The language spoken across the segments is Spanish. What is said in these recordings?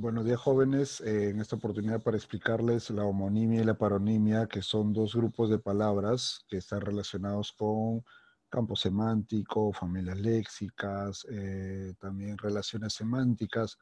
Buenos días jóvenes, eh, en esta oportunidad para explicarles la homonimia y la paronimia, que son dos grupos de palabras que están relacionados con campo semántico, familias léxicas, eh, también relaciones semánticas.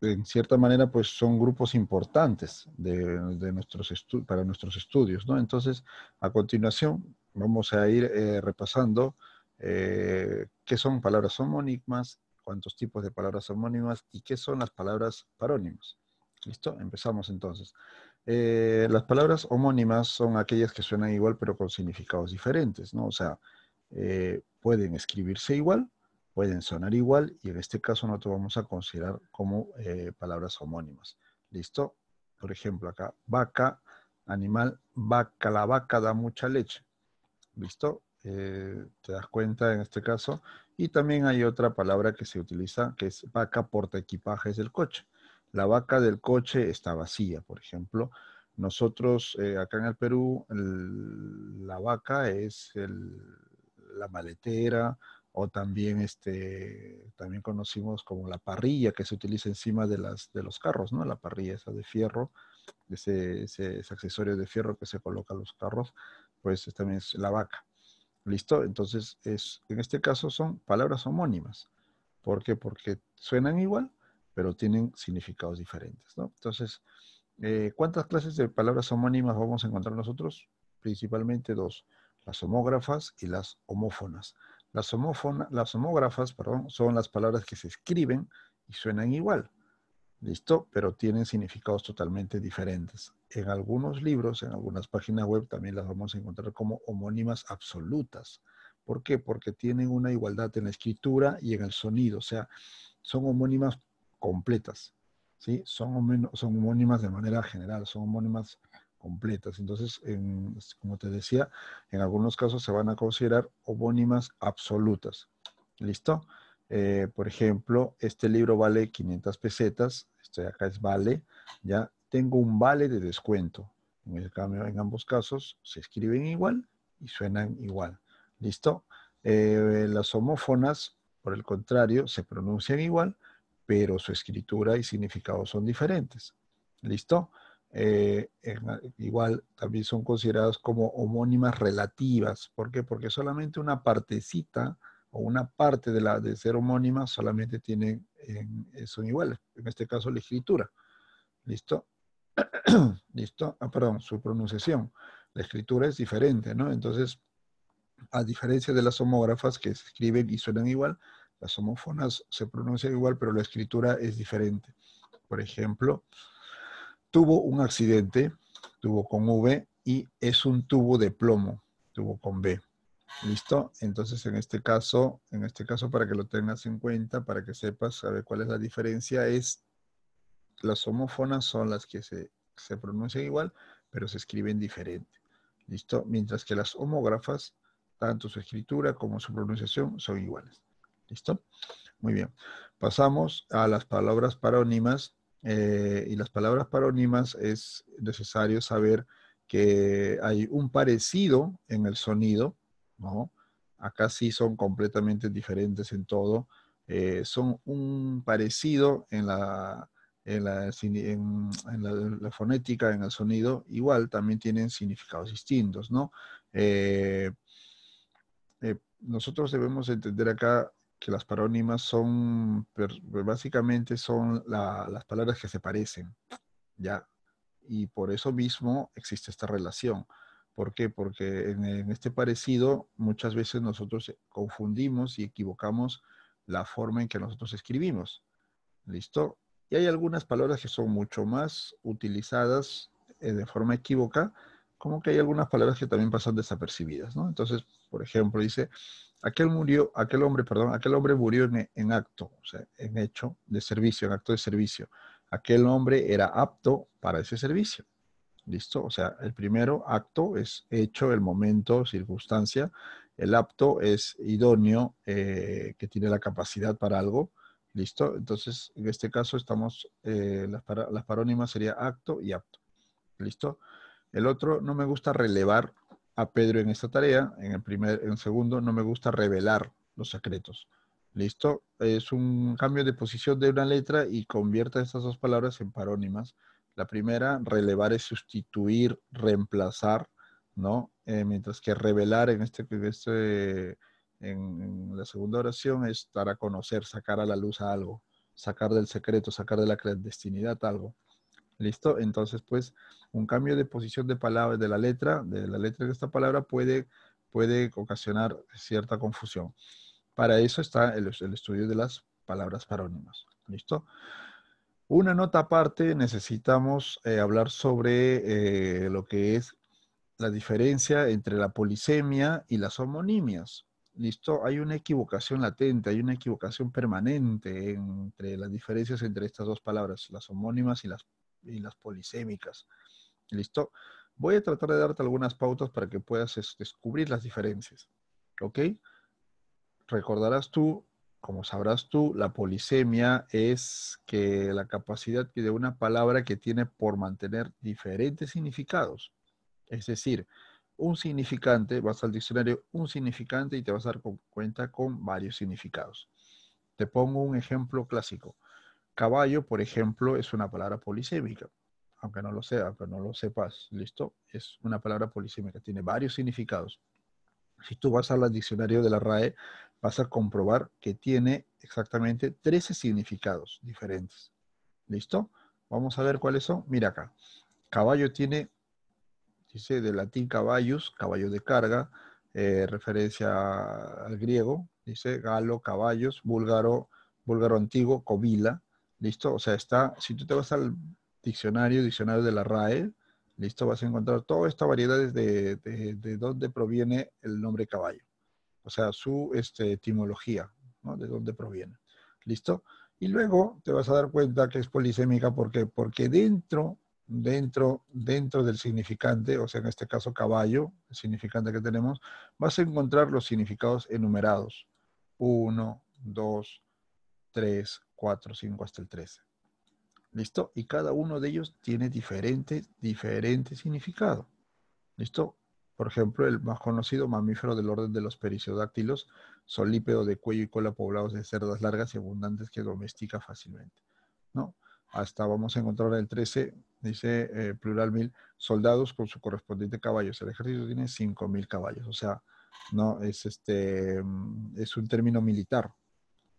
en cierta manera, pues son grupos importantes de, nuestros para nuestros estudios, ¿no? Entonces, a continuación, vamos a ir eh, repasando qué son palabras homónigmas cuántos tipos de palabras homónimas y qué son las palabras parónimas. ¿Listo? Empezamos entonces. Eh, las palabras homónimas son aquellas que suenan igual pero con significados diferentes, ¿no? O sea, eh, pueden escribirse igual, pueden sonar igual y en este caso no te vamos a considerar como eh, palabras homónimas. ¿Listo? Por ejemplo, acá, vaca, animal, vaca, la vaca da mucha leche. ¿Listo? te das cuenta en este caso y también hay otra palabra que se utiliza, que es vaca porta equipajes del coche. La vaca del coche está vacía, por ejemplo. Nosotros eh, acá en el Perú, la vaca es la maletera o también, este, también conocimos como la parrilla que se utiliza encima de, las, de los carros, ¿no? La parrilla esa de fierro, ese, ese accesorio de fierro que se coloca en los carros, pues también es la vaca. ¿Listo? Entonces, en este caso son palabras homónimas. ¿Por qué? Porque suenan igual, pero tienen significados diferentes, ¿no? Entonces, eh, ¿cuántas clases de palabras homónimas vamos a encontrar nosotros? Principalmente dos, las homógrafas y las homófonas. Las, las homógrafas perdón, son las palabras que se escriben y suenan igual, ¿listo? Pero tienen significados totalmente diferentes en algunos libros, en algunas páginas web, también las vamos a encontrar como homónimas absolutas. ¿Por qué? Porque tienen una igualdad en la escritura y en el sonido, o sea, son homónimas completas, ¿sí? Son, son homónimas de manera general, son homónimas completas. Entonces, como te decía, en algunos casos se van a considerar homónimas absolutas. ¿Listo? Eh, por ejemplo, este libro vale 500 pesetas, Esto de acá es vale, ya tengo un vale de descuento. En, el cambio, en ambos casos se escriben igual y suenan igual. ¿Listo? Eh, las homófonas, por el contrario, se pronuncian igual, pero su escritura y significado son diferentes. ¿Listo? Eh, igual también son consideradas como homónimas relativas. ¿Por qué? Porque solamente una partecita o una parte de, la, de ser homónima solamente son iguales. En este caso, la escritura. ¿Listo? ¿Listo? Ah, perdón, su pronunciación. La escritura es diferente, ¿no? Entonces, a diferencia de las homógrafas que escriben y suenan igual, las homófonas se pronuncian igual, pero la escritura es diferente. Por ejemplo, tuvo un accidente, tuvo con V y es un tubo de plomo, tuvo con B. ¿Listo? Entonces, en este caso, en este caso, para que lo tengas en cuenta, para que sepas, saber cuál es la diferencia, es las homófonas son las que se, pronuncian igual, pero se escriben diferente. ¿Listo? Mientras que las homógrafas, tanto su escritura como su pronunciación son iguales. ¿Listo? Muy bien. Pasamos a las palabras parónimas. Eh, y las palabras parónimas es necesario saber que hay un parecido en el sonido, ¿no? Acá sí son completamente diferentes en todo. Eh, son un parecido en la, en, la, fonética, en el sonido, igual también tienen significados distintos, ¿no? Eh, eh, nosotros debemos entender acá que las parónimas son, básicamente son las palabras que se parecen, ¿ya? Y por eso mismo existe esta relación. ¿Por qué? Porque en este parecido muchas veces nosotros confundimos y equivocamos la forma en que nosotros escribimos. ¿Listo? Y hay algunas palabras que son mucho más utilizadas eh, de forma equívoca, como que hay algunas palabras que también pasan desapercibidas, Entonces, por ejemplo, dice, aquel murió, aquel hombre, perdón, aquel hombre murió en, acto, o sea, en hecho de servicio, en acto de servicio. Aquel hombre era apto para ese servicio. ¿Listo? O sea, el primero acto es hecho, el momento, circunstancia. El apto es idóneo, eh, que tiene la capacidad para algo. ¿Listo? Entonces, en este caso estamos, eh, las, parónimas sería acto y apto. ¿Listo? El otro, no me gusta relevar a Pedro en esta tarea. En el primer, en segundo, no me gusta revelar los secretos. ¿Listo? Es un cambio de posición de una letra y convierta estas dos palabras en parónimas. La primera, relevar es sustituir, reemplazar, ¿no? Eh, mientras que revelar en este, en este en, la segunda oración es dar a conocer, sacar a la luz a algo, sacar del secreto, sacar de la clandestinidad algo. ¿Listo? Entonces, pues, un cambio de posición de palabra, de la letra, de la letra de esta palabra puede, puede ocasionar cierta confusión. Para eso está el, estudio de las palabras parónimas. ¿Listo? Una nota aparte, necesitamos eh, hablar sobre eh, lo que es la diferencia entre la polisemia y las homonimias. Listo, hay una equivocación latente, hay una equivocación permanente entre las diferencias entre estas dos palabras, las homónimas y las, y las polisémicas. Listo, voy a tratar de darte algunas pautas para que puedas descubrir las diferencias. ¿Ok? Recordarás tú, como sabrás tú, la polisemia es que la capacidad de una palabra que tiene por mantener diferentes significados. Es decir, un significante, vas al diccionario un significante y te vas a dar cuenta con varios significados. Te pongo un ejemplo clásico. Caballo, por ejemplo, es una palabra polisémica, aunque no lo sea, aunque no lo sepas, ¿listo? Es una palabra polisémica, tiene varios significados. Si tú vas al diccionario de la RAE, vas a comprobar que tiene exactamente 13 significados diferentes. ¿Listo? Vamos a ver cuáles son. Mira acá. Caballo tiene dice de latín caballos, caballo de carga, eh, referencia al griego, dice galo, caballos, búlgaro, búlgaro antiguo, cobila, listo, o sea, está, si tú te vas al diccionario, diccionario de la RAE, listo, vas a encontrar toda esta variedad de, de, dónde proviene el nombre caballo, o sea, su este, etimología, ¿no? De dónde proviene, listo. Y luego te vas a dar cuenta que es polisémica porque, porque dentro dentro, dentro del significante, o sea, en este caso caballo, el significante que tenemos, vas a encontrar los significados enumerados. 1, 2, 3, 4, 5 hasta el 13. ¿Listo? Y cada uno de ellos tiene diferente, diferente significado. ¿Listo? Por ejemplo, el más conocido mamífero del orden de los periciodáctilos, solípedo de cuello y cola poblados de cerdas largas y abundantes que domestica fácilmente. ¿no? Hasta vamos a encontrar el 13, dice eh, plural mil soldados con su correspondiente caballos. El ejército tiene cinco mil caballos, o sea, no es este mm, es un término militar.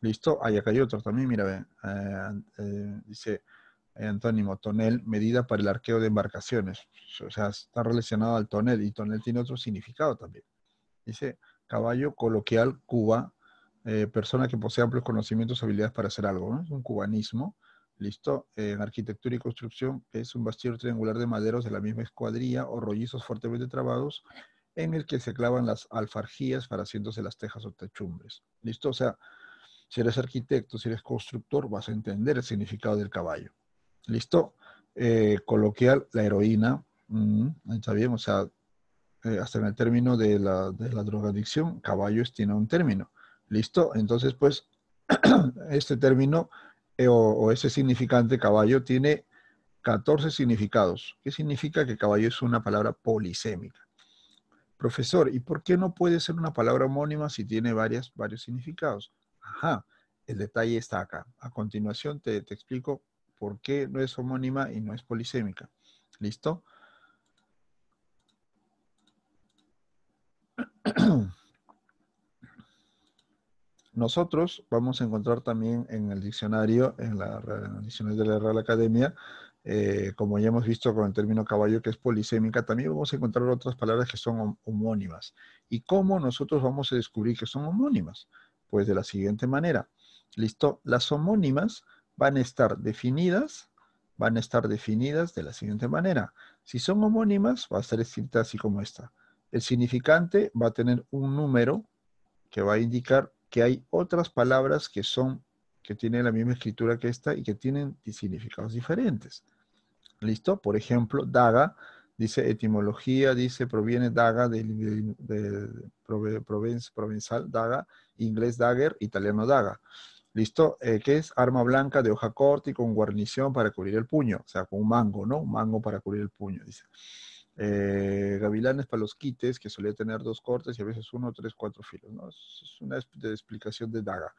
Listo, ahí acá hay otro también, mira, eh, eh, dice antónimo, tonel, medida para el arqueo de embarcaciones. O sea, está relacionado al tonel y tonel tiene otro significado también. Dice caballo coloquial, Cuba, persona que posee amplios conocimientos, habilidades para hacer algo, Es un cubanismo Listo. En arquitectura y construcción es un bastidor triangular de maderos de la misma escuadrilla o rollizos fuertemente trabados en el que se clavan las alfarjías para haciéndose las tejas o techumbres. ¿Listo? O sea, si eres arquitecto, si eres constructor, vas a entender el significado del caballo. ¿Listo? Eh, coloquial, la heroína. Mm, está bien, o sea, eh, hasta en el término de la, de la drogadicción, caballos tiene un término. ¿Listo? Entonces, pues, este término eh, o, ese significante caballo tiene 14 significados. ¿Qué significa que caballo es una palabra polisémica? Profesor, ¿y por qué no puede ser una palabra homónima si tiene varias, varios significados? Ajá, el detalle está acá. A continuación te, te explico por qué no es homónima y no es polisémica. ¿Listo? Nosotros vamos a encontrar también en el diccionario, en, la, de de la Real Academia, eh, como ya hemos visto con el término caballo que es polisémica, también vamos a encontrar otras palabras que son homónimas. ¿Y cómo nosotros vamos a descubrir que son homónimas? Pues de la siguiente manera. ¿Listo? Las homónimas van a estar definidas, van a estar definidas de la siguiente manera. Si son homónimas, va a ser escrita así como esta. El significante va a tener un número que va a indicar que hay otras palabras que son, que tienen la misma escritura que esta y que tienen significados diferentes. ¿Listo? Por ejemplo, daga, dice etimología, dice proviene daga, de, provenzal, daga, inglés dagger, italiano daga. ¿Listo? Eh, que es arma blanca de hoja corta y con guarnición para cubrir el puño, o sea, con un mango, ¿no? Un mango para cubrir el puño, dice. Eh, gavilanes para los quites, que solía tener dos cortes y a veces uno, tres, cuatro filos. ¿no? Es una explicación de daga.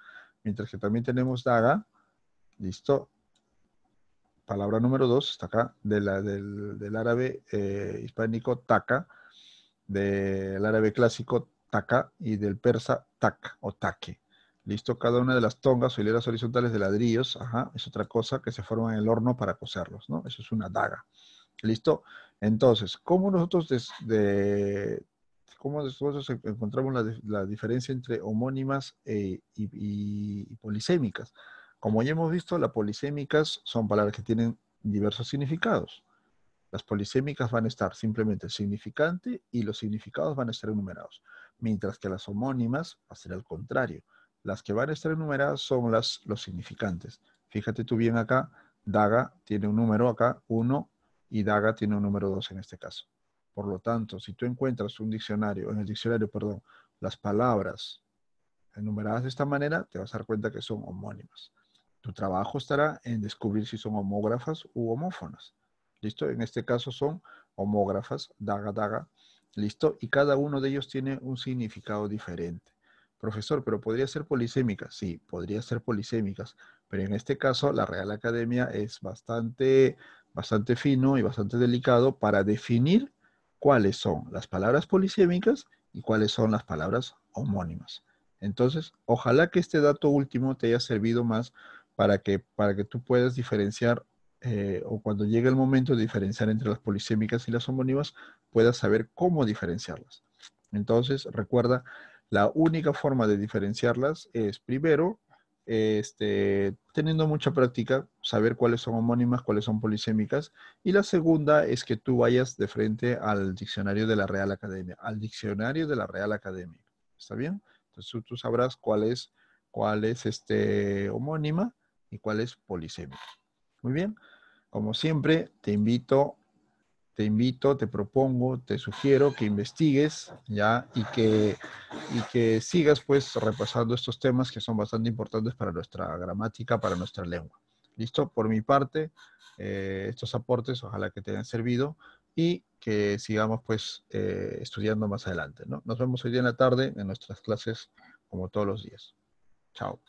Mientras que también tenemos daga, listo. Palabra número dos, está acá, del, árabe eh, hispánico taca, del árabe clásico taca y del persa taca o taque. Listo, cada una de las tongas o hileras horizontales de ladrillos, ajá, es otra cosa que se forma en el horno para coserlos, ¿no? Eso es una daga. ¿Listo? Entonces, ¿cómo nosotros, cómo encontramos la, diferencia entre homónimas eh, y, polisémicas? Como ya hemos visto, las polisémicas son palabras que tienen diversos significados. Las polisémicas van a estar simplemente significante y los significados van a estar enumerados, mientras que las homónimas va a ser al contrario. Las que van a estar enumeradas son las, los significantes. Fíjate tú bien acá, daga tiene un número acá, 1 y daga tiene un número 2 en este caso. Por lo tanto, si tú encuentras un diccionario, en el diccionario, perdón, las palabras enumeradas de esta manera, te vas a dar cuenta que son homónimas. Tu trabajo estará en descubrir si son homógrafas u homófonas. ¿Listo? En este caso son homógrafas, daga, daga. ¿Listo? Y cada uno de ellos tiene un significado diferente. Profesor, pero podría ser polisémica. Sí, podría ser polisémicas. Pero en este caso, la Real Academia es bastante bastante fino y bastante delicado para definir cuáles son las palabras polisémicas y cuáles son las palabras homónimas. Entonces, ojalá que este dato último te haya servido más para que, para que tú puedas diferenciar eh, o cuando llegue el momento de diferenciar entre las polisémicas y las homónimas, puedas saber cómo diferenciarlas. Entonces, recuerda, la única forma de diferenciarlas es primero este, teniendo mucha práctica, saber cuáles son homónimas, cuáles son polisémicas. Y la segunda es que tú vayas de frente al diccionario de la Real Academia, al diccionario de la Real Academia. ¿Está bien? Entonces tú sabrás cuál es, este, homónima y cuál es polisémica. Muy bien. Como siempre, te invito te invito, te propongo, te sugiero que investigues, ¿ya? Y que, que sigas, pues, repasando estos temas que son bastante importantes para nuestra gramática, para nuestra lengua. ¿Listo? Por mi parte, eh, estos aportes ojalá que te hayan servido y que sigamos, pues, eh, estudiando más adelante, ¿no? Nos vemos hoy día en la tarde en nuestras clases, como todos los días. Chao.